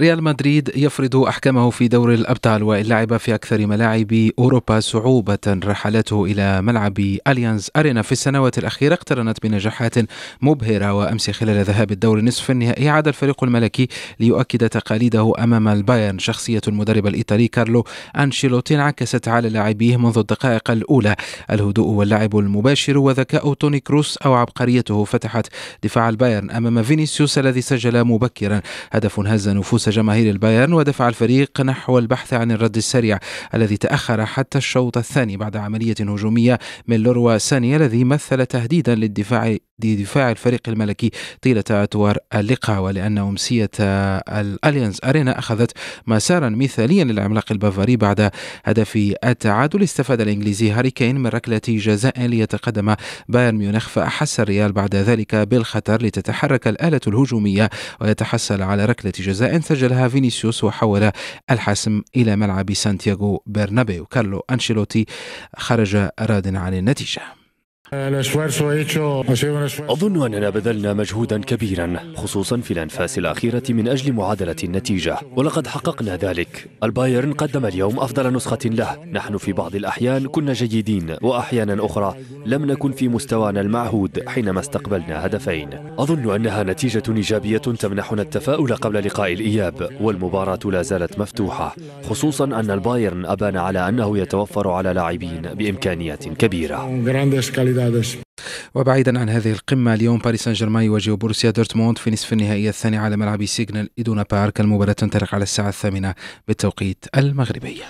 ريال مدريد يفرض أحكامه في دور الأبطال واللعب في أكثر ملاعب أوروبا صعوبة رحلته إلى ملعب أليانز أرينا في السنوات الأخيرة اقترنت بنجاحات مبهرة وأمس خلال ذهاب الدور نصف النهائي عاد الفريق الملكي ليؤكد تقاليده أمام البايرن شخصية المدرب الإيطالي كارلو أنشيلوتي انعكست على لاعبيه منذ الدقائق الأولى الهدوء واللعب المباشر وذكاء توني كروس أو عبقريته فتحت دفاع البايرن أمام فينيسيوس الذي سجل مبكرا هدف هز نفوس أنفس جماهير البايرن ودفع الفريق نحو البحث عن الرد السريع الذي تأخر حتى الشوط الثاني بعد عملية هجومية من لوروا ساني الذي مثل تهديدا للدفاع دفاع الفريق الملكي طيلة أدوار اللقاء ولأن أمسية الأليانز أرينا أخذت مسارا مثاليا للعملاق البافاري بعد هدف التعادل استفاد الإنجليزي هاري كين من ركلة جزاء ليتقدم بايرن ميونخ فأحس الريال بعد ذلك بالخطر لتتحرك الآلة الهجومية ويتحصل على ركلة جزاء سجلها فينيسيوس وحول الحسم إلى ملعب سانتياغو برنابيو كارلو أنشيلوتي خرج راد عن النتيجة أظن أننا بذلنا مجهودا كبيرا خصوصا في الأنفاس الأخيرة من أجل معادلة النتيجة ولقد حققنا ذلك البايرن قدم اليوم أفضل نسخة له نحن في بعض الأحيان كنا جيدين وأحيانا أخرى لم نكن في مستوانا المعهود حينما استقبلنا هدفين أظن أنها نتيجة إيجابية تمنحنا التفاؤل قبل لقاء الإياب والمباراة لا زالت مفتوحة خصوصا أن البايرن أبان على أنه يتوفر على لاعبين بإمكانيات كبيرة لعبش وبعيدا عن هذه القمة اليوم باريس سان جيرمان يواجه بروسيا دورتموند في نصف النهائي الثاني على ملعب سيجنال إدونا بارك المباراة تنطلق على الساعة الثامنة بالتوقيت المغربي